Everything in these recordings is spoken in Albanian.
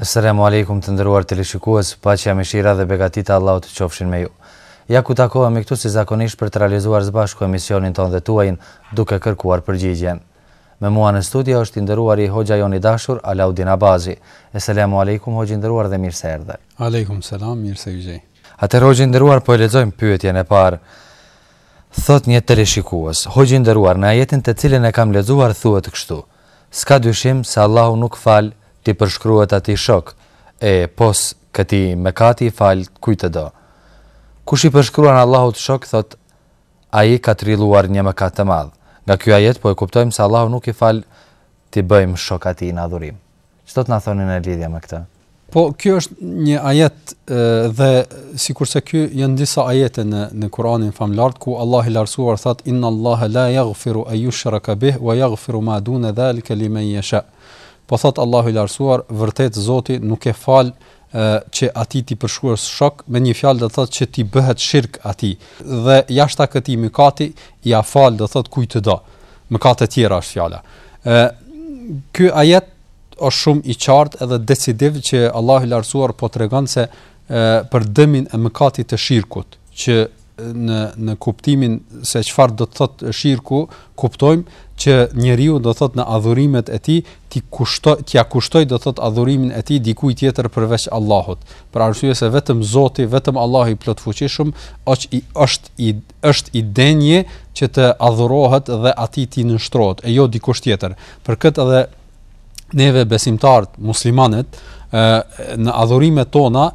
Assalamu alaikum të ndëruar të paqja, mëshira dhe begatita Allah të qofshin me ju ja ku takohemi këtu si zakonisht për të realizuar së bashku emisionin tonë dhe tuajin duke kërkuar përgjigjen. Me mua në studio është i ndëruar i Hoxha Joni Dashur, Alaudin Abazi. Asalamu alaykum Hoxha i nderuar dhe mirë se erdhe. Aleikum, selam, mirë se gjej. Ate Hoxha i nderuar po e lezojmë pyetje në parë. Thot një të rishikuas, Hoxha i ndëruar në ajetin të cilin e kam lezuar thuet kështu. Ska dyshim se Allahu nuk fal ti përshkruat ati shok, e pos këti me kati fal kujtë do. Kush i përshkruan Allahut shok thot ai ka trilluar një mëkat të madh. Nga ky ajet po e kuptojmë se Allahu nuk i fal ti bëjmë shokati në adhurim. Ç'do të na thonë në lidhje me këtë? Po ky është një ajet e, dhe sikurse ky janë disa ajete në në Kur'anin famlar ku Allahu i larsuar thot inna Allahu la yaghfiru an yushraka bih wa yaghfiru ma dun zalika liman yasha. Po thot Allahu i larsuar vërtet Zoti nuk e fal që ati ti përshkuar së shok me një fjalë dhe thot që ti bëhet shirk ati dhe jashta këti më kati i falë dhe thot kuj të do më kate tjera është fjala kjo ajet është shumë i qartë edhe decidiv që Allah i larsuar po të regon se për dëmin e më kati të shirkut që në në kuptimin se çfarë do të thotë shirku, kuptojmë që njeriu do thotë në adhurimet e tij ti kushto t'ia kushtoj do thotë adhurimin e tij dikujt tjetër përveç Allahut. Për arsye se vetëm Zoti, vetëm Allahu i fuqishëm është i është i është i denjë që të adhurohet dhe atij ti nënshtrohet e jo dikush tjetër. Për këtë edhe neve besimtarët muslimanët në adhurimet tona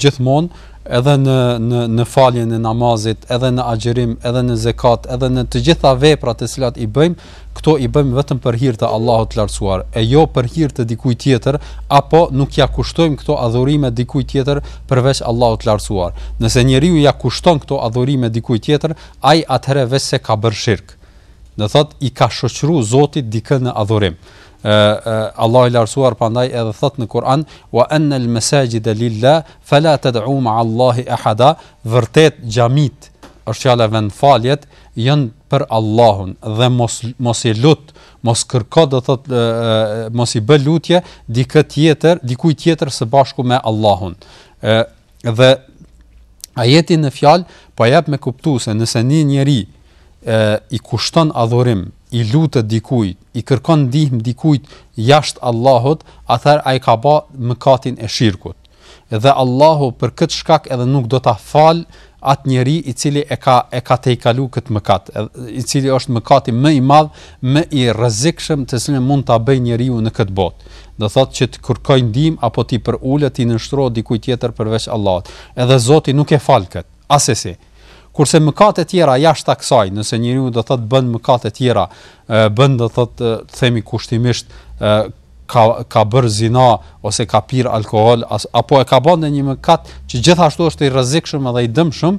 gjithmonë edhe në në në faljen e namazit, edhe në agjërim, edhe në zakat, edhe në të gjitha veprat të cilat i bëjmë, këto i bëjmë vetëm për hir të Allahut të Lartësuar, e jo për hir të dikujt tjetër, apo nuk ja kushtojmë këto adhurime dikujt tjetër përveç Allahut të Lartësuar. Nëse njeriu ja kushton këto adhurime dikujt tjetër, ai atëherë vetë se ka bërë shirq. Do thotë i ka shoqëruar Zotit dikën në adhurim. Allahu i larsuar prandaj edhe thot në Kur'an wa anal masajid lillah fala tad'u ma'allahi ahada vërtet xhamit është fjala vend faljet janë për Allahun dhe mos mos i lut mos kërko do thot e, mos i bë lutje dikë tjetër dikujt tjetër së bashku me Allahun e, dhe ajeti në fjalë po jep me kuptues se nëse një njeri e, i kushton adhurim i lutët dikujt, i kërkon ndihmë dikujt jashtë Allahut, atëherë ai ka bë mëkatin e shirkut. Dhe Allahu për këtë shkak edhe nuk do ta fal atë njeri i cili e ka e ka kalu këtë mëkat, i cili është mëkati më i madh, më i rrezikshëm të cilin mund ta njeri njeriu në këtë botë. Do thotë që të kërkoj ndihmë apo ti për ulët i nënshtro dikujt tjetër përveç Allahut. Edhe Zoti nuk e fal kët. Asesi kurse mëkate të tjera jashtë kësaj, nëse njeriu do thotë bën mëkate të tjera, bën do thotë të themi kushtimisht ka ka bër zinë ose ka pir alkool as, apo e ka bën në një mëkat që gjithashtu është i rrezikshëm edhe i dëmshëm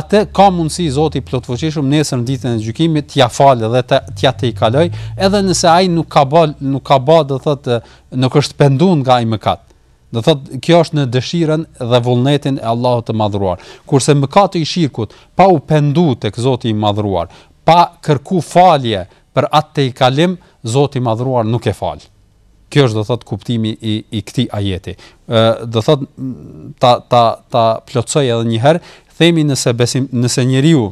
atë ka mundësi Zoti i plotfuqishëm nesër në ditën e gjykimit t'ia falë dhe t'ia ja tejkaloj edhe nëse ai nuk ka bën nuk ka bën do thotë nuk është penduar nga ai mëkat Do thot kjo është në dëshirën dhe vullnetin e Allahut të Madhruar. Kurse mëkati i shirkut pa u pendu tek Zoti i Madhruar, pa kërku falje për atë të i kalim, Zoti i Madhruar nuk e fal. Kjo është do thot kuptimi i i këtij ajeti. Ë do thot ta ta ta plotsoj edhe një herë, themi nëse besim nëse njeriu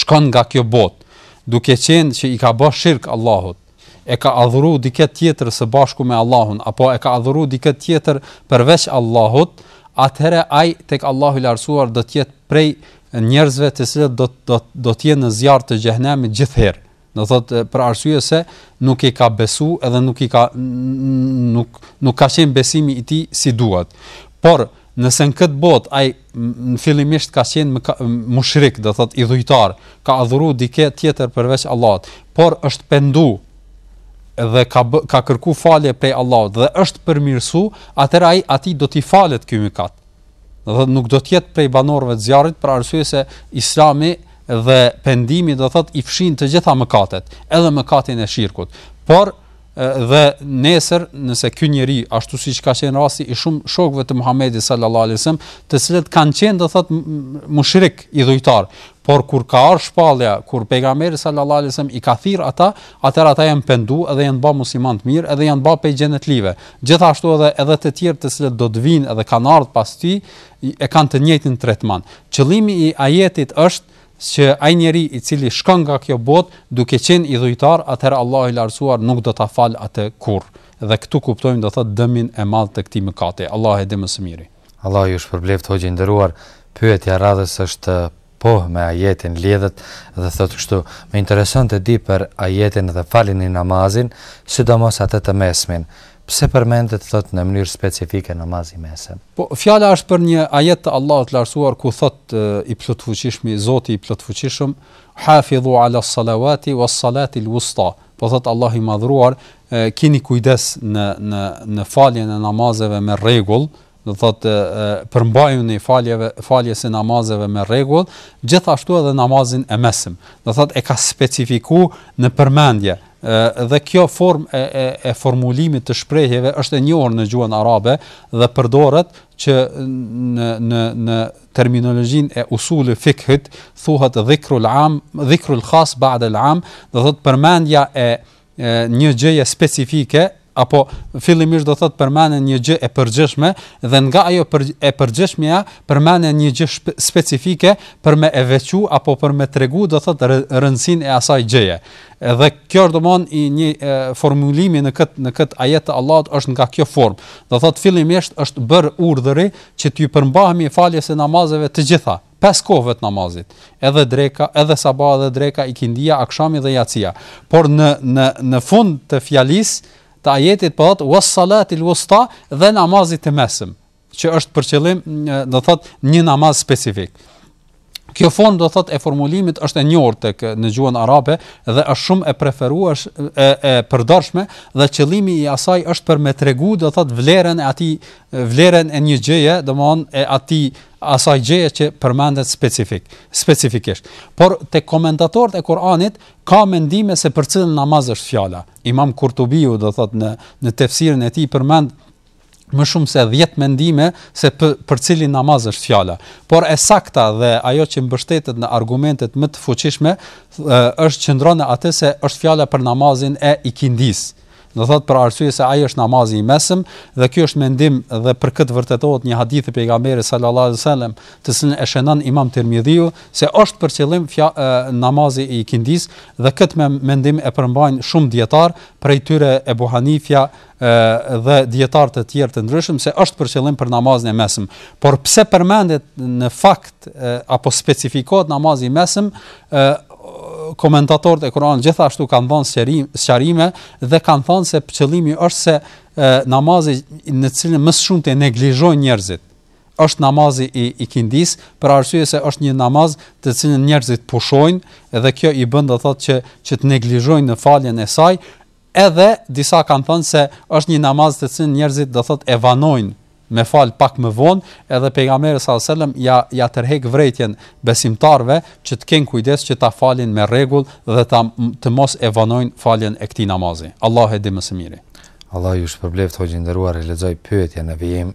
shkon nga kjo botë duke qenë që i ka bërë shirk Allahut, e ka adhuru diket tjetër së bashku me Allahun, apo e ka adhuru diket tjetër përveç Allahut, atëhere aj tek Allahu lartësuar do tjetë prej njerëzve të sile do, do, do tjetë në zjarë të gjehnemi gjithherë do thot për arsye se nuk i ka besu edhe nuk i ka nuk nuk ka qenë besimi i tij si duat. Por nëse në këtë botë ai fillimisht ka qenë mushrik, do thot i dhujtar, ka adhuru dikë tjetër përveç Allahut, por është pendu dhe ka bë, ka kërku falje prej Allahut dhe është përmirësu, atëherë ai aty do t'i falet ky mëkat. Dhe nuk do të jetë prej banorëve të zjarrit për arsye se Islami dhe pendimi do thotë i fshin të gjitha mëkatet, edhe mëkatin e shirkut. Por dhe nesër nëse ky njeri ashtu siç ka qenë rasti i shumë shokëve të Muhamedit sallallahu alajhi wasallam, të cilët kanë qenë do thotë mushrik i dhujtar, por kur ka ardhur shpallja, kur pejgamberi sallallahu alajhi wasallam i ka thirr ata, atëra ata janë pendu dhe janë bërë musliman të mirë dhe janë bërë pe gjenetlive. Gjithashtu edhe edhe të tjerë të cilët do të vinë edhe kanë ardhur pas ty, e kanë të njëjtin tretman. Qëllimi i ajetit është që ai njeri i cili shkon nga kjo botë duke qenë i dhujtar, atëherë Allahu i larësuar nuk do ta fal atë kurrë. Dhe këtu kuptojmë do thotë dëmin e madh të këtij mëkate. Allahu e di më së miri. Allahu ju shpërbleft hoqë i nderuar. Pyetja radhës është po me ajetin lidhet dhe thot kështu me interesante di për ajetin dhe falin e namazin, sidomos atë të mesmin pse përmendet thot në mënyrë specifike namazi mesë. Po fjala është për një ajet të Allahut lartësuar ku thot i plotfuqishëm i Zoti i plotfuqishëm hafidhu ala salawati was-salati al-wusta. Po thot Allahu i madhruar e, kini kujdes në në në faljen e namazeve me rregull do thotë përmbajuni faljeve faljes së namazeve me rregull, gjithashtu edhe namazin e mesëm. Do thotë e ka specifikuar në përmendje dhe kjo formë e, e, e formulimit të shprehjeve është e njohur në gjuhën arabe dhe përdoret që në në në terminologjinë e usul fikhit thuhet dhikrul am dhikrul khas ba'd al am do thot përmendja e, e një gjëje specifike apo fillimisht do thot përmendën një gjë e përgjithshme dhe nga ajo për, e përgjithshmja përmendën një gjë specifike për me e veçu apo për me tregu do thot rëndësinë e asaj gjëje. Edhe kjo domon i një e, formulimi në këtë në kët ajet të Allahut është nga kjo formë. Do thot fillimisht është bër urdhëri që ti përmbahemi faljes së namazeve të gjitha pas kohëve të namazit, edhe dreka, edhe sabah dhe dreka, ikindia, akshami dhe jacia. Por në në në fund të fjalisë të ajetit po atë was salatil wusta dhe namazit të mesëm, që është për qëllim, do thotë një namaz specifik kjo fond do thotë e formulimit është e njohur tek në gjuhën arabe dhe është shumë e preferuar e e përdorshme dhe qëllimi i asaj është për me tregu do thotë vlerën e atij vlerën e një gjëje do e atij asaj gjëje që përmendet specifik specifikisht por te komentatorët e Kuranit ka mendime se për cilën namaz është fjala Imam Kurtubiu do thotë në në tefsirin e tij përmend më shumë se 10 mendime se për, për cilin namaz është fjala. Por e sakta dhe ajo që mbështetet në argumentet më të fuqishme është qëndron atë se është fjala për namazin e ikindis. Do thot për arsye se ai është namazi i mesëm dhe ky është mendim dhe për këtë vërtetohet një hadith e pejgamberit sallallahu alajhi wasallam, të sin e shënon Imam Tirmidhiu se është për qëllim namazi i Kindis dhe këtë me mendim e përmbajnë shumë dietar, prej tyre Ebu Hanifia dhe dietar të tjerë të ndryshëm se është për qëllim për namazin e mesëm. Por pse përmendet në fakt apo specifikohet namazi i mesëm, komentatorët e Kur'anit gjithashtu kanë dhënë sqarime dhe kanë thënë se qëllimi është se e, namazi në cilin më shumë të neglizhojnë njerëzit është namazi i ikindis për arsye se është një namaz të cilin njerëzit pushojnë dhe kjo i bën të thotë që që të neglizhojnë në faljen e saj edhe disa kanë thënë se është një namaz të cilin njerëzit do thotë e vanojnë me fal pak më vonë edhe pejgamberi sallallahu alajhi wasallam ja ja tërheq vërejtjen besimtarve që të kenë kujdes që ta falin me rregull dhe ta të mos e vonojnë faljen e këtij namazi. Allahu e di më së miri. Allah ju shpërbleft hoxhë nderuar e lexoj pyetjen e vijim.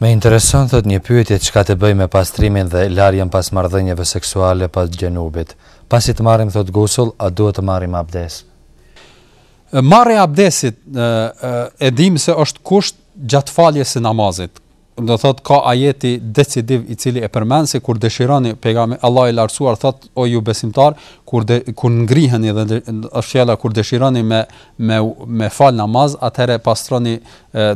Më intereson thot një pyetje çka të bëj me pastrimin dhe larjen pas marrëdhënieve seksuale pas xhenubit. Pasi të marrim thot gusull, a duhet të marrim abdes? Marrja e abdesit e, e, e dim se është kusht gjatë faljes së namazit do thot ka ajeti decisiv i cili e përmend se kur dëshironi pejgamberi Allah i lartësuar thot o ju besimtar kur de, kur ngriheni dhe fjala kur dëshironi me me me fal namaz atëre pastroni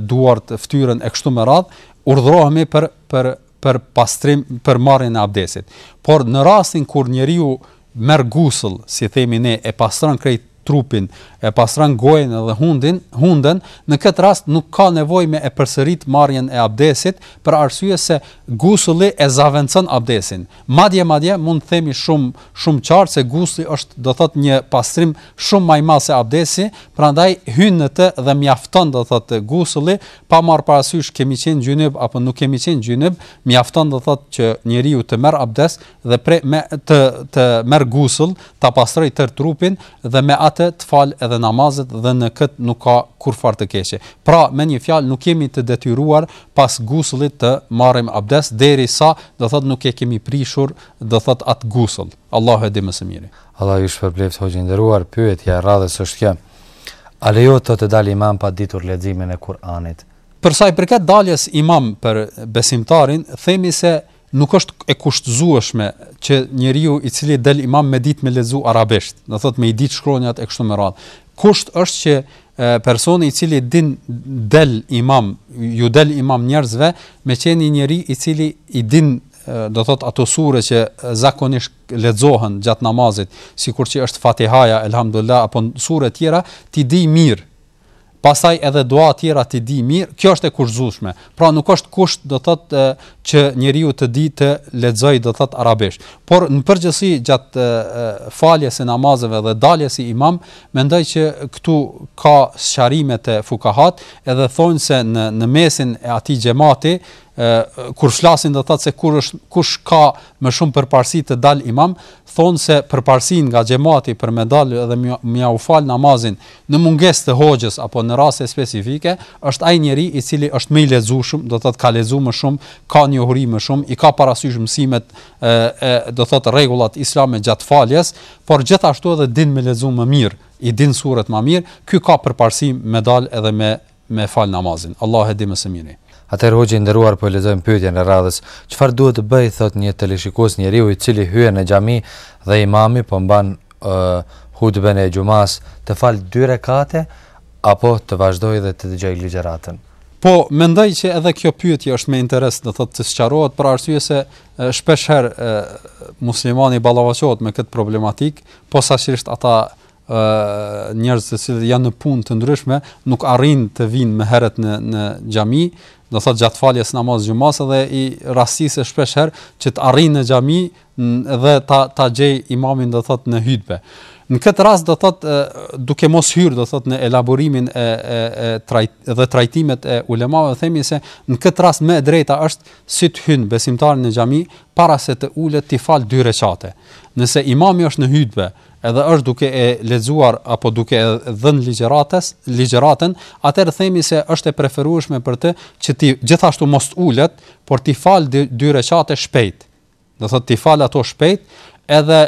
duart fytyrën e kështu me radh urdhrohemi për për për pastrim për marrjen e abdesit por në rastin kur njeriu merr gusull si themi ne e pastron krejt trupin, e pastran gojën edhe hundin, hunden, në këtë rast nuk ka nevojë me e përsërit marrjen e abdesit për arsye se gusulli e zaventson abdesin. Madje madje mund të themi shumë shumë qartë se gusulli është do të thotë një pastrim shumë më i madh se abdesi, prandaj hyn në të dhe mjafton do të thotë gusulli pa marr parasysh kemi qenë gjynëb apo nuk kemi qenë gjynëb, mjafton do të thotë që njeriu të merr abdes dhe pre me të të merr gusull, ta pastroj tër trupin dhe me rekate, të falë edhe namazet dhe në këtë nuk ka kur farë të keqe. Pra, me një fjalë nuk kemi të detyruar pas gusullit të marrim abdes derisa do thotë nuk e kemi prishur do thot at gusull. Allahu e di më së miri. Allah ju shpërbleft hoxhë nderuar, pyetja radhës është kjo. A lejohet të të dalë imam pa ditur leximin e Kuranit? Për sa i përket daljes imam për besimtarin, themi se nuk është e kushtzueshme që njeriu i cili del imam me ditë me lezu arabisht, do thot me i ditë shkronjat e kështu me radhë. Kusht është që personi i cili din del imam, ju del imam njerëzve, me qeni njeri i cili i din do thot ato sure që zakonisht lexohen gjatë namazit, sikur që është Fatihaja, elhamdullah apo sure të tjera, ti di mirë pastaj edhe dua të tjera të di mirë, kjo është e kurzueshme. Pra nuk është kusht do të thotë që njeriu të di të lexojë do të thotë arabisht. Por në përgjithësi gjatë faljes së namazeve dhe daljes i imam, mendoj që këtu ka sqarime të fukahat, edhe thonë se në në mesin e atij xhamati kur flasin do thotë se kur është kush ka më shumë përparësi të dal imam, thonë se përparësin nga xhamati për me dal edhe mja u fal namazin në mungesë të hoxhës apo në raste specifike, është ai njeri i cili është më i lezueshëm, do thotë ka lezuar më shumë, ka njohuri më shumë, i ka parasysh mësimet ë do thotë rregullat islame gjatë faljes, por gjithashtu edhe din me lezuar më mirë, i din surrat më mirë, ky ka përparësi me dal edhe me me fal namazin. Allah e di më së miri. Atëherë hoqë i ndëruar po e lezojmë e në radhës, qëfar duhet të bëjë, thot një telishikus një riu i cili hyë në gjami dhe imami po mban uh, e gjumas të falë dyre kate, apo të vazhdoj dhe të dëgjaj ligeratën? Po, mendoj që edhe kjo pyetje është me interes të thot të sëqarohet për arsye se shpesher muslimani balavacohet me këtë problematikë, po ata njerëz se cilët janë në punë të ndryshme nuk arrin të vinë më herët në në xhami, do thotë gjatë faljes namaz xhumas dhe i rastisë shpesh herë që të arrinë në xhami dhe ta ta gjej imamin do thotë në hutbe. Në këtë rast do thotë duke mos hyrë do thotë në elaborimin e e, e trajt, dhe trajtimet e ulemave themi se në këtë rast më e drejta është si të hyn besimtarin në xhami para se të ulet të fal dy recate. Nëse imami është në hutbe edhe është duke e lexuar apo duke e dhënë ligjëratës, ligjëratën, atëherë themi se është e preferueshme për të që ti gjithashtu mos ulet, por ti fal dy, dy recate shpejt. Do thotë ti fal ato shpejt, edhe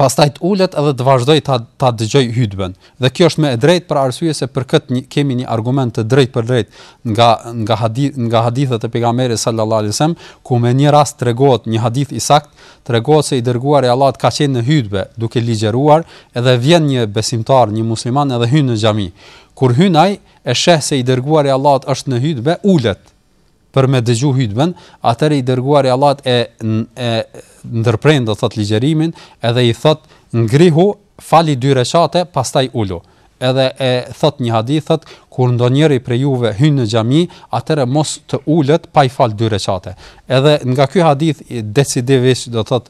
pastaj të ulet edhe të vazhdoj ta ta dëgjoj hutbën. Dhe kjo është më e drejtë për arsye se për këtë një, kemi një argument të drejtë për drejt nga nga hadith nga hadithat e pejgamberit sallallahu alajhi wasallam, ku me një rast tregohet një hadith i sakt, tregohet se i dërguari Allahut ka qenë në hutbë duke ligjëruar, edhe vjen një besimtar, një musliman edhe hyn në xhami. Kur hyn ai, e sheh se i dërguari Allahut është në hutbë, ulet për me dëgju hytben, atër i dërguar i Allat e, ndërprejnë, do thot, ligjerimin, edhe i thot, ngrihu, fali dy reshate, pastaj ullu edhe e thot një hadith thot kur ndonjëri prej juve hyn në xhami atëre mos të ulet pa i fal dy recate. Edhe nga ky hadith decisivisht do thot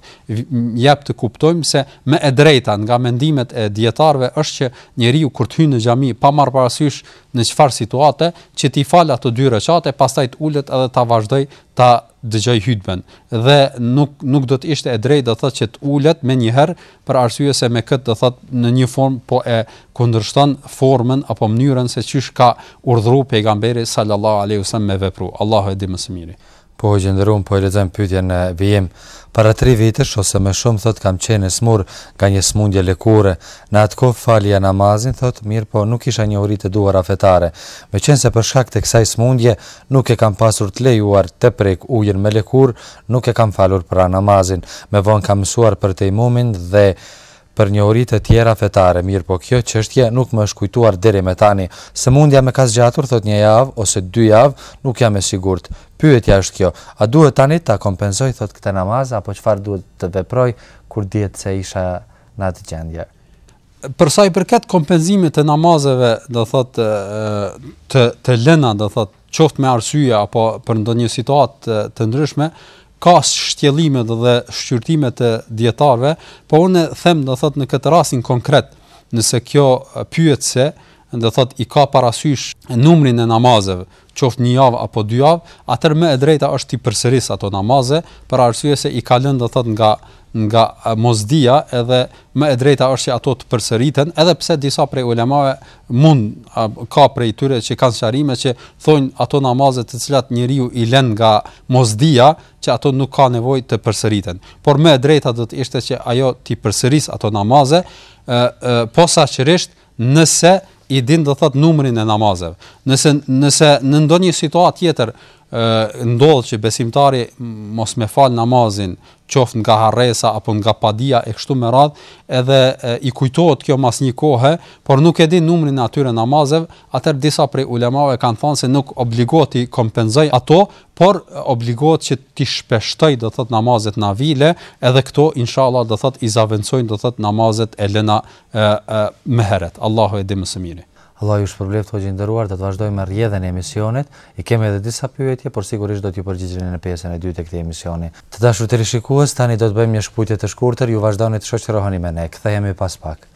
jap të kuptojmë se më e drejta nga mendimet e dietarëve është që njeriu kur të hyn në xhami pa marr parasysh në çfarë situate, që t'i fal ato dy recate, pastaj të ulet edhe ta vazhdoj ta dëgjoj hutben dhe nuk nuk do të ishte e drejtë të thotë që të ulet më një herë për arsye se me këtë do thotë në një formë po e kundërshton formën apo mënyrën se çish ka urdhëruar pejgamberi sallallahu alaihi wasallam me vepru. Allahu e di më së miri. Po e gjendërum, po e lezëm pytje në vijim. Para tri vitësh, ose me shumë, thot, kam qenë smur nga një smundje lekure. Në atë kohë falja namazin, thot, mirë po nuk isha një orit e duar afetare. Me qenë se për shkak të kësaj smundje, nuk e kam pasur të lejuar të prek ujën me lekur, nuk e kam falur pra namazin. Me vonë kam mësuar për të imumin dhe për orit e tjera fetare, mirë po kjo qështje nuk më është kujtuar dheri me tani. Se mundja me kas gjatur, thot një javë ose dy javë, nuk jam e sigurt. Pyetja është kjo, a duhet tani ta kompenzoj, thot këte namaz, apo qëfar duhet të veproj, kur djetë se isha në atë gjendje? Përsa i përket kompenzimit të namazeve, dhe thot, të, të lëna, dhe thot, qoft me arsye, apo për ndonjë situatë të ndryshme, ka shtjellime dhe shqyrtime të dietarëve, por unë them do thot në këtë rastin konkret, nëse kjo pyetse, dhe thot i ka parasysh numrin e namazeve, qoftë një javë apo dy javë, atër më e drejta është ti përsëris ato namaze, për arsye se i ka lënë dhe thot nga nga mosdia edhe më e drejta është që ato të përsëriten edhe pse disa prej ulemave mund ka prej tyre që kanë sqarime që thonë ato namaze të cilat njeriu i lën nga mosdia që ato nuk ka nevojë të përsëriten por më e drejta do të ishte që ajo ti përsëris ato namaze posaçërisht nëse i din do thot numrin e namazeve. Nëse nëse në ndonjë situatë tjetër ë ndodh që besimtari mos më falë namazin, qoftë nga harresa apo nga padia e kështu me radh, edhe e, i kujtohet kjo mas një kohë, por nuk e di numrin e atyre namazev, atër disa prej ulemave kanë thënë se nuk obligohet të kompenzoj ato, por obligohet që ti shpeshtoj do thot namazet na vile, edhe këto inshallah do thot i zaventojnë do thot namazet e lëna më herët. Allahu e di më së miri. Allah ju shpërbleft hoqë ndëruar, do të vazhdojmë rrjedhën e emisionit. I kemi edhe disa pyetje, por sigurisht do t'ju përgjigjemi në pjesën e dytë të këtij emisioni. Të dashur televizionistë, tani do të bëjmë një shpujtje të shkurtër, ju vazhdoni të shoqërohani me ne. Kthehemi pas pak.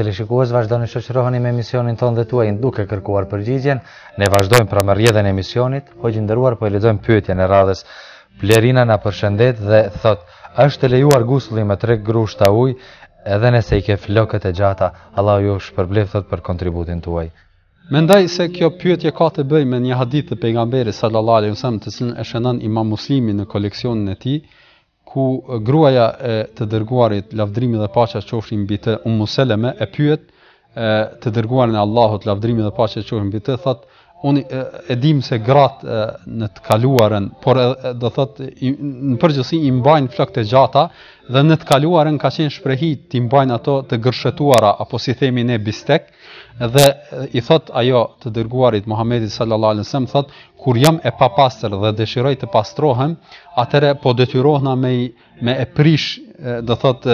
Telekuës vazhdoni të shoqërohani me emisionin tonë dhe tuaj duke kërkuar përgjigjen. Ne vazhdojmë pra me rrjedhën e emisionit, po që nderuar po e lexojmë pyetjen e radhës. Blerina na përshëndet dhe thot, "Është lejuar gusulli me tre grushta ujë, edhe nëse i ke flokët e gjata. Allahu ju shpërblet për kontributin tuaj." Mendoj se kjo pyetje ka të bëjë me një hadith të pejgamberit sallallahu alajhi wasallam, të cilin e shënon Imam Muslimi në koleksionin e tij, ku gruaja e të dërguarit lavdrimi dhe paqja qofshin mbi të Um Seleme e pyet e, të dërguarin e Allahut lavdrimi dhe paqja qofshin mbi të, thotë unë e, e dim se grat në të kaluarën, por e, e, do thotë në përgjithësi i mbajnë flokët e gjata dhe në të kaluarën ka qenë shprehit të mbajnë ato të gërshëtuara apo si themi ne bistek dhe i thot ajo të dërguarit Muhamedit sallallahu alaihi wasallam thot kur jam e papastër dhe dëshiroj të pastrohem atëre po detyrohna me me e prish do thot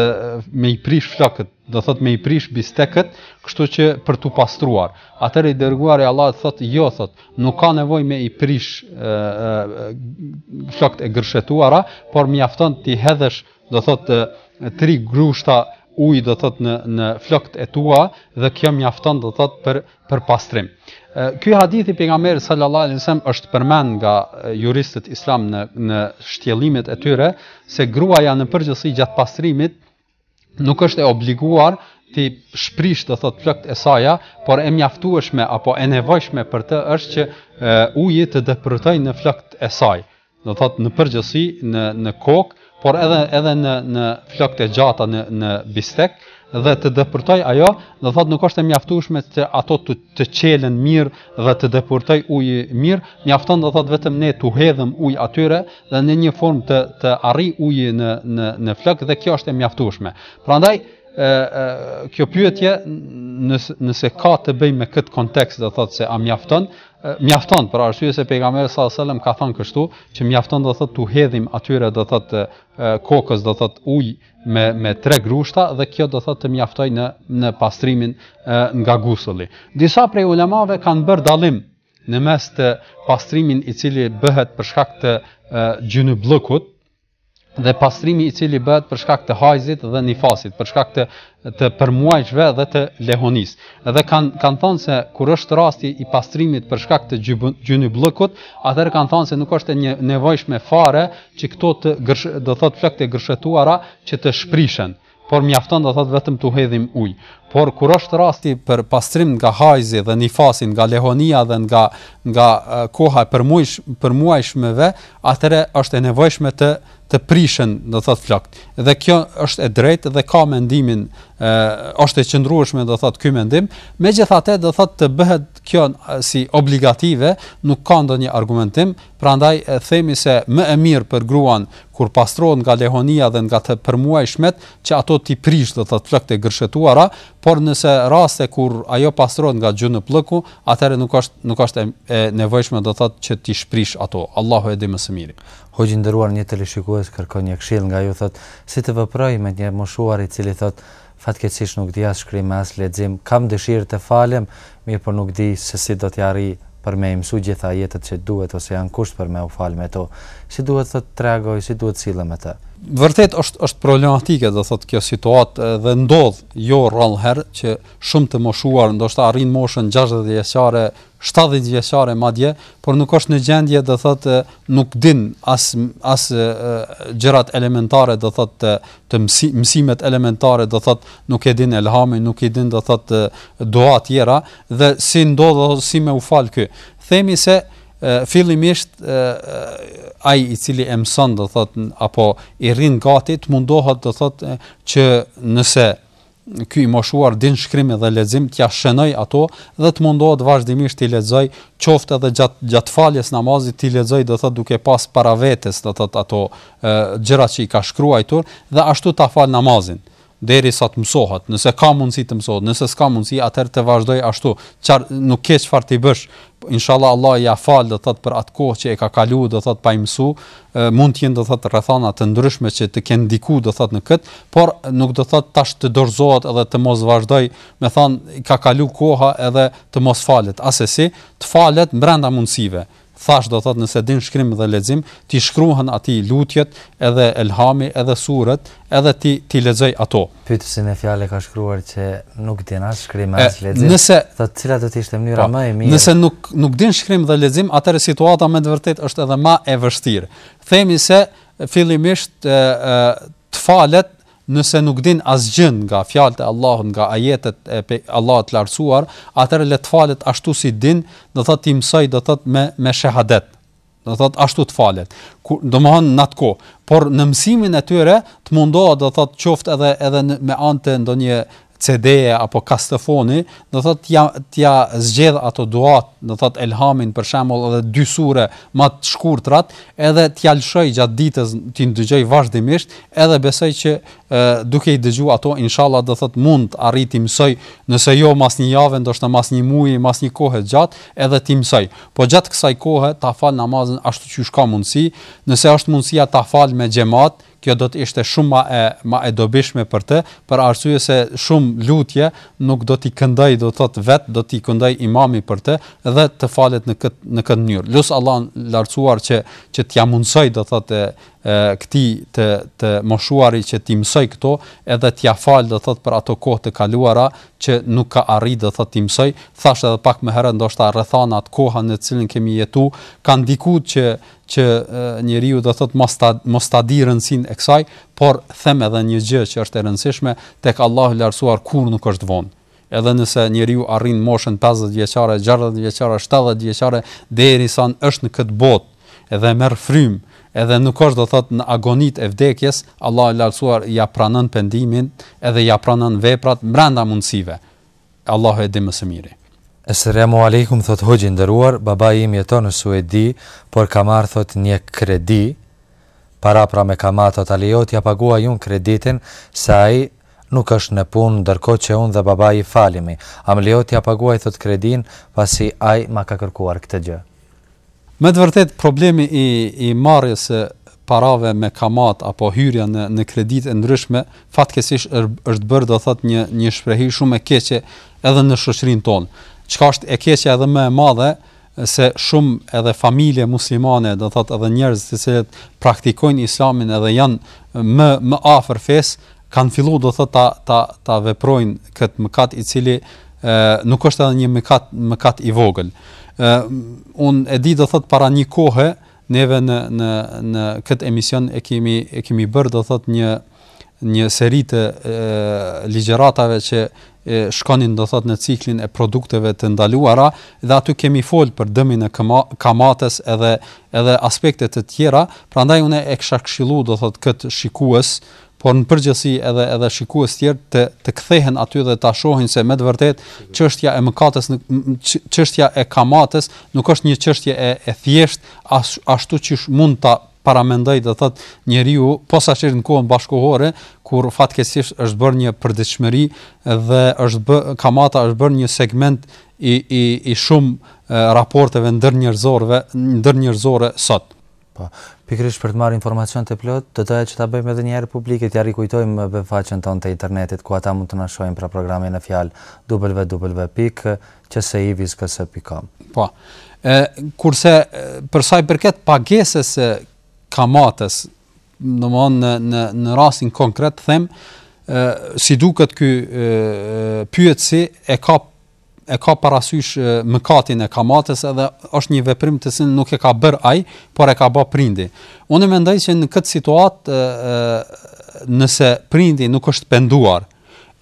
me i prish flokët do thot me i prish bistekët kështu që për tu pastruar atëre i dërguari Allah thot jo thot nuk ka nevojë me i prish flokët e gërshëtuara por mjafton ti hedhësh do thot tri grushta ujë do thot në në flokët e tua dhe kjo mjafton do thot për për pastrim. Ky hadith i pejgamberit sallallahu alajhi wasallam është përmend nga juristët islam në në shtjellimet e tyre se gruaja në përgjithësi gjatë pastrimit nuk është e obliguar ti shprish të thot flokët e saja, por e mjaftueshme apo e nevojshme për të është që uji të dëpërtoj në flokët e saj. Do thot në përgjithësi në në kokë por edhe edhe në në flokët e gjata në në bistek dhe të depurtoj ajo, do thotë nuk është e mjaftueshme se ato të të çelën mirë dhe të depurtoj ujë mirë, mjafton do thotë vetëm ne tu hedhëm ujë atyre dhe në një formë të të arrij ujin në në në flok dhe kjo është e mjaftueshme. Prandaj kjo pyetje nëse, nëse ka të bëjë me këtë kontekst dhe thotë se a mjafton, mjafton, për arsye se pejgamberi sa selam ka thënë kështu, që mjafton do thotë tu hedhim atyre do thotë kokës do thotë ujë me me tre grushta dhe kjo do thotë të mjaftoj në në pastrimin e, nga gusulli. Disa prej ulemave kanë bërë dallim në mes të pastrimin i cili bëhet për shkak të gjinë bllokut, dhe pastrimi i cili bëhet për shkak të hajzit dhe nifasit, për shkak të të përmuajshve dhe të lehonis. Dhe kanë kanë thonë se kur është rasti i pastrimit për shkak të gjyni blëkut, atërë kanë thonë se nuk është një nevojshme fare që këto të gërsh, dhe thot flëkte gërshetuara që të shprishen, por mjafton dhe thot vetëm të hedhim ujë. Por kur është rasti për pastrim nga hajzi dhe nifasin nga lehonia dhe nga nga koha për muajsh për atëre është e nevojshme të të prishën, do thot flokt. Dhe kjo është e drejtë dhe ka mendimin ë është e qëndrueshme, do thot ky mendim. Megjithatë, do thot të bëhet kjo si obligative nuk ka ndonjë argumentim, prandaj e themi se më e mirë për gruan kur pastrohet nga lehonia dhe nga të përmuajshmet, që ato të prishë, do thot flokt e gërshëtuara por nëse raste kur ajo pastrohet nga gjunë pllëku, atëherë nuk është nuk është e nevojshme do thotë që ti shprish ato. Allahu e di më së miri. Hoxhi ndëruar një televizionist kërkon një këshill nga ju thotë si të veproj me një moshuar i cili thotë fatkeqësisht nuk di as shkrim as lexim, kam dëshirë të falem, mirë po nuk di se si do të arri për me imsu gjitha ajetet që duhet ose janë kusht për me u falë me to. Si duhet të tregoj, si duhet të sillem atë? vërtet është është problematike do thotë kjo situatë dhe ndodh jo rrallë herë që shumë të moshuar ndoshta arrin moshën 60 vjeçare 70 vjeçare madje por nuk është në gjendje do thotë nuk din as as gjërat elementare do thotë të, të mësimet elementare do thotë nuk e din elhamin nuk i din do thotë dua të tjera dhe si ndodh si më u fal ky themi se fillimisht ai i cili e mëson do thot apo i rrin gati të mundohet do thot që nëse ky i moshuar din shkrim dhe lexim t'ja shënoj ato dhe të mundohet vazhdimisht t'i lexoj qoftë edhe gjatë gjat faljes namazit t'i lexoj do thot duke pas para vetes do thot ato gjërat që i ka shkruar ai tur dhe ashtu ta fal namazin derisa të mësohat. Nëse ka mundësi të mësohet, nëse s'ka mundësi, atëherë të vazhdoj ashtu. Qar, nuk ke çfarë të bësh. Inshallah Allah ja fal do thot për atë kohë që e ka kalu, do thot pa i mësu, mund të jenë do thot rrethana të ndryshme që të kenë diku do thot në kët, por nuk do thot tash të dorzohet edhe të mos vazhdoj, me thon ka kalu koha edhe të mos falet. Asesi, të falet brenda mundësive thash do thot nëse din shkrim dhe lexim, ti shkruhen aty lutjet, edhe elhami, edhe surrat, edhe ti ti lexoj ato. Pyetësin e fjalë ka shkruar që nuk din as shkrim as lexim. Nëse të cilat do të ishte mënyra po, më e mirë. Nëse nuk nuk din shkrim dhe lexim, atëherë situata më të vërtet është edhe më e vështirë. Themi se fillimisht të falet nëse nuk din asgjën nga fjalët e Allahut, nga ajetet e Allahut Allah të larësuar, atëherë le të falet ashtu si din, do thotë ti mësoj do thotë me me shahadet. Do thotë ashtu të falet. Kur do të natkoh, por në mësimin e tyre të mundohet do thotë qoftë edhe edhe me anë të ndonjë CD-e apo kastefoni, do thot t'ja, tja zgjedh ato duat, do thot elhamin për shembull edhe dy sure më të shkurtra, edhe t'ja lëshoj gjatë ditës ti ndëgjoj vazhdimisht, edhe besoj që e, duke i dëgju ato inshallah do thot mund arriti mësoj, nëse jo mas një javë, ndoshta mas një muaj, mas një kohë gjatë, edhe ti mësoj. Po gjatë kësaj kohe ta fal namazin ashtu siç ka mundsi, nëse është mundësia ta fal me xhamat kjo do të ishte shumë ma e e dobishme për të, për arsye se shumë lutje nuk do t'i këndoj, do thot vet, do t'i këndoj imamit për të dhe të falet në këtë në këtë mënyrë. Lus Allah lartësuar që që t'ja mundsoj, do thotë e këti të të moshuari që ti mësoj këto, edhe t'ia fal do thot për ato kohë të kaluara që nuk ka arrit dhe thot ti mësoj, thashë edhe pak më herë ndoshta rrethana të kohën në cilën kemi jetu, kanë dikut që që njeriu do thot mos ta mos ta di e kësaj, por them edhe një gjë që është e rëndësishme, tek Allahu lërësuar kur nuk është vonë. Edhe nëse njeriu arrin moshën 50 vjeçare, 60 vjeçare, 70 vjeçare, derisa është në këtë botë dhe merr frymë edhe nuk është do thot në agonit e vdekjes, Allah e lartësuar ja pranën pendimin edhe ja pranën veprat mranda mundësive. Allah e di më së miri. Esremu alikum thot hoqin dëruar, baba im jeton në Suedi, por kamar thot një kredi, para pra me kamar thot aliot, ja pagua jun kreditin sa i nuk është në punë ndërko që unë dhe baba i falimi. Am liot ja pagua i thot kredin pasi a i ma ka kërkuar këtë gjë. Me të vërtet, problemi i, i marjes së parave me kamat apo hyrja në, në kredit e ndryshme, fatkesish është bërë, do thot, një, një shprehi shumë e keqe edhe në shëshrin tonë. Qka është e keqe edhe me madhe, se shumë edhe familje muslimane, do thot, edhe njerëz të cilët praktikojnë islamin edhe janë më, më afer fes, kanë fillu, do thot, ta, ta, ta veprojnë këtë mëkat i cili e, nuk është edhe një mëkat, mëkat i vogëlë uh, un e di do thot para një kohe neve në në në këtë emision e kemi e kemi bër do thot një një seri të ligjëratave që e, shkonin do thot në ciklin e produkteve të ndaluara dhe aty kemi fol për dëmin e kamates edhe edhe aspekte të tjera prandaj unë e kisha këshillu do thot kët shikues por në përgjithësi edhe edhe shikues të tjerë të të kthehen aty dhe ta shohin se me të vërtetë çështja e mëkatës në çështja e kamatës nuk është një çështje e e thjesht as, ashtu siç mund ta para mendoj të thot njeriu posaçërisht në kohën bashkohore kur fatkesish është bërë një përditshmëri dhe është bë kamata është bërë një segment i i i shumë e, raporteve ndër njerëzorëve ndër njerëzore sot. Po. Pikërisht për të marrë informacion të plot, do të thotë që ta bëjmë edhe një herë publike, t'i rikujtojmë në faqen tonë të internetit ku ata mund të na shohin për programin në fjal www.csivisks.com. Po. Ë kurse për sa i përket pagesës së kamatas, në në në në rastin konkret them, ë si duket ky pyetësi e ka e ka parasysh mëkatin e kamatës edhe është një veprim të sin nuk e ka bër ai, por e ka bë prindi. Unë mendoj se në këtë situatë nëse prindi nuk është penduar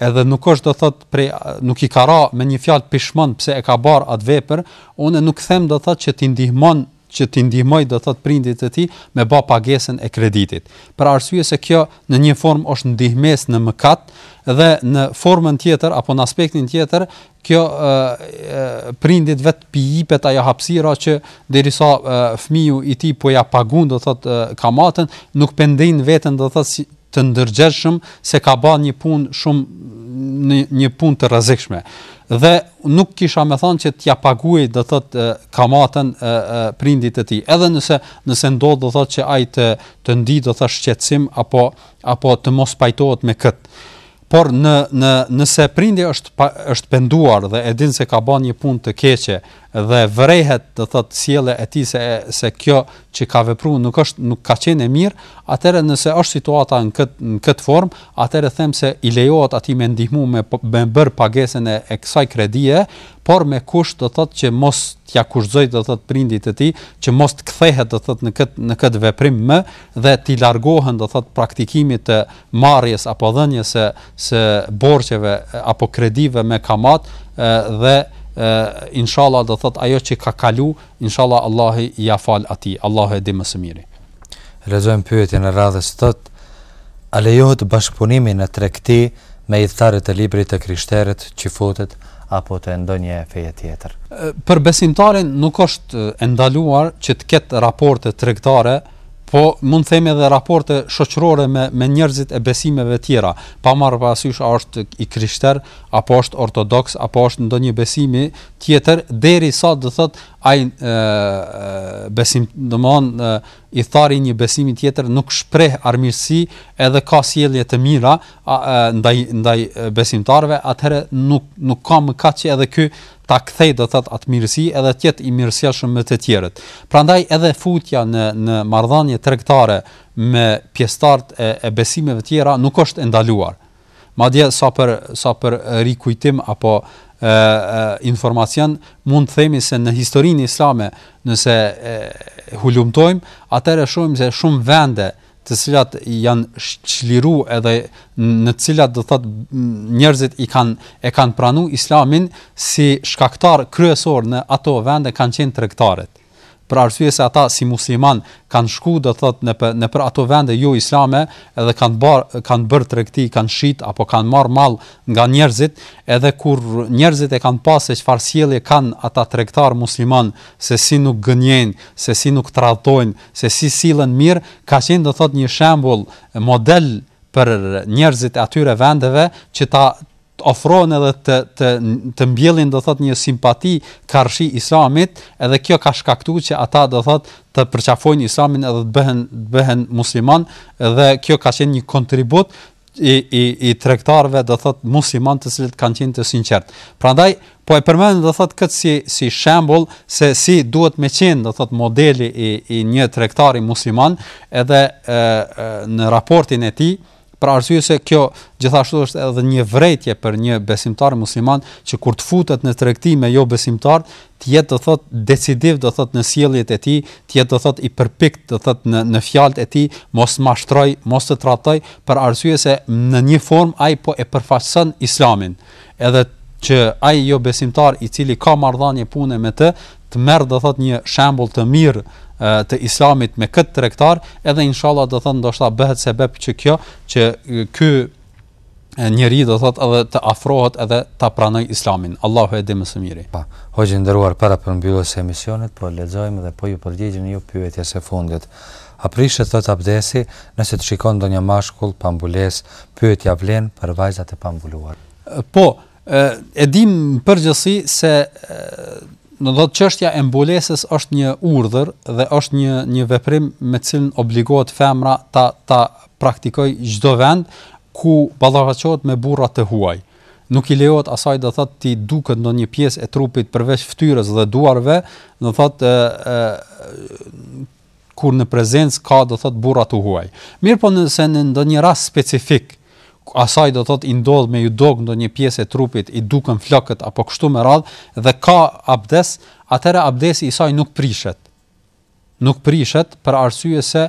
edhe nuk është do të thot prej nuk i ka ra me një fjalë pishmend pse e ka bër atë veprë, unë nuk them do të thot që ti ndihmon që t'i ndihmoj do thot prindit të tij me bë pagesën e kreditit. Për arsye se kjo në një formë është ndihmës në mëkat dhe në formën tjetër apo në aspektin tjetër kjo e, prindit vet pijipet ajo hapësira që derisa fëmiu i tij po ja pagun do thot e, kamatën nuk pendejn veten do thot si të ndërgjeshëm se ka ba një pun shumë një, një pun të rëzikshme dhe nuk kisha më thënë që t'ja paguaj do thot kamatën prindit të tij edhe nëse nëse ndodh do thot që ai të të ndi do thash shqetësim apo apo të mos pajtohet me kët por në në nëse prindi është pa, është penduar dhe e din se ka bën një punë të keqe dhe vërehet të thot sjellja e tij se se kjo që ka vepruar nuk është nuk ka qenë e mirë, atëherë nëse është situata në këtë në këtë formë, atëherë them se i lejohet atij me ndihmë me, po, me bër pagesën e, e kësaj kredie, por me kusht të thot që mos t'ia kushtojë të thot prindit të tij që mos të kthehet të thot në këtë në këtë veprim më dhe ti largohen të thot praktikimit të marrjes apo dhënjes së së borxheve apo kredive me kamat dhe inshallah do thot ajo që ka kalu, inshallah Allahu ja fal ati Allahu e di më së miri. Lexojm pyetjen e radhës thot a lejohet bashkëpunimi në tregti me idhtarët të librit të krishterët që fotet apo të ndonjë feje tjetër. Për besimtarin nuk është e ndaluar që të ketë raporte tregtare, po mund theme edhe raporte shoqërore me me njerëzit e besimeve të tjera, pa marrë parasysh a është i krishter apo është ortodoks apo është ndonjë besimi tjetër deri sa do thot ai besim do i thari një besimi tjetër nuk shpreh armirësi edhe ka sjellje të mira a, e, ndaj ndaj besimtarëve atëherë nuk nuk ka më që edhe ky ta kthej do thot atë mirësi edhe të jetë i mirësishëm me të tjerët prandaj edhe futja në në marrëdhënie tregtare me pjesëtarët e, e besimeve të tjera nuk është e ndaluar madje sa për sa për rikujtim apo e, e, informacion mund të themi se në historinë islame nëse e, hulumtojmë atëherë shohim se shumë vende të cilat janë çliru edhe në të cilat do thot njerëzit i kanë e kanë pranuar islamin si shkaktar kryesor në ato vende kanë qenë tregtarët për arsye se ata si musliman kanë shku do thot në për, në për ato vende jo islame edhe kanë bar, kanë bërë tregti, kanë shit apo kanë marr mall nga njerëzit, edhe kur njerëzit e kanë pasë çfarë sjellje kanë ata tregtar musliman se si nuk gënjejn, se si nuk tradhtojn, se si sillen mirë, ka qenë do thot një shembull, model për njerëzit e atyre vendeve që ta të edhe të të të mbjellin do thot një simpati karshi Islamit, edhe kjo ka shkaktuar që ata do thot të përqafojnë Islamin edhe të bëhen të bëhen musliman, edhe kjo ka qenë një kontribut i i i tregtarëve do thot musliman të cilët kanë qenë të sinqert. Prandaj po e përmend do thot këtë si si shembull se si duhet me qenë do thot modeli i i një tregtari musliman edhe e, e, në raportin e tij Pra arsye se kjo gjithashtu është edhe një vrejtje për një besimtar musliman që kur të futet në tregti me jo besimtar, të jetë të thot decidiv do thot në sjelljet e tij, të jetë të thot i përpikt, do thot në në fjalët e tij, mos mashtroj, mos të tratoj, për arsye se në një form ai po e përfaqësën Islamin. Edhe që ai jo besimtar i cili ka mardhanje pune me të, të merë do thot një shembull të mirë të islamit me këtë tregtar, edhe inshallah do thonë ndoshta bëhet sebeb që kjo që ky njeri do thotë edhe të afrohet edhe ta pranoj islamin. Allahu e di më së miri. Pa, hojë nderuar para përmbylljes së emisionit, po lexojmë dhe po ju përgjigjemi ju pyetjes së fundit. A prishet thot abdesi nëse të shikon ndonjë mashkull pa mbulesë, pyetja vlen për vajzat e pambuluar. Po, e dim përgjithësi se në do të qështja e mbulesis është një urdhër dhe është një, një veprim me cilën obligohet femra ta, ta praktikoj gjdo vend ku balafaqohet me burra të huaj. Nuk i lejohet asaj të thotë ti duket në një pjesë e trupit përveç fytyrës dhe duarve, do thotë kur në prezencë ka do thotë burra të huaj. Mirë po nëse në ndonjë rast specifik asaj do thot i ndodh me ju dog ndonjë pjesë e trupit i dukën flokët apo kështu me radh dhe ka abdes atëra abdesi i saj nuk prishet nuk prishet për arsye se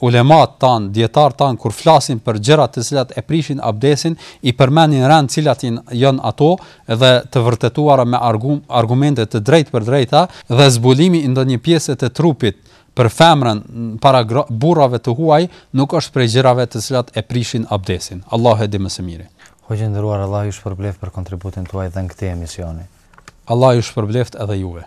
ulemat tan dietar tan kur flasin për gjëra të cilat e prishin abdesin i përmendin rën cilat janë ato dhe të vërtetuara me argum, argumente të drejtë për drejta dhe zbulimi i ndonjë pjese të trupit për femrën para burrave të huaj nuk është prej gjërave të cilat e prishin abdesin. Allah e di më së miri. Hoqë ndëruar, Allah ju shpërbleft për kontributin të uaj dhe në këti emisioni. Allah ju shpërbleft edhe juve.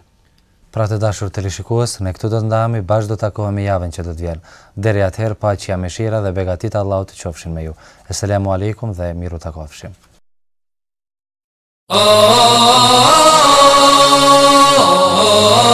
Pra të dashur të ne në këtu do të ndahemi, bashkë do të javën që do të vjenë. Deri atëherë, pa që jam e shira dhe begatit Allah të qofshin me ju. Asalamu alaikum dhe miru të akofshim. Oh, oh, oh, oh, oh, oh, oh, oh,